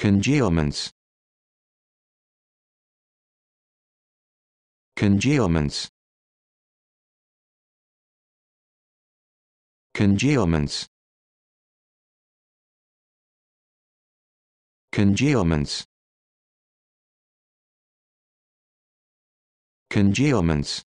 Congealments. Congealments. Congealments. Congealments. Congealments.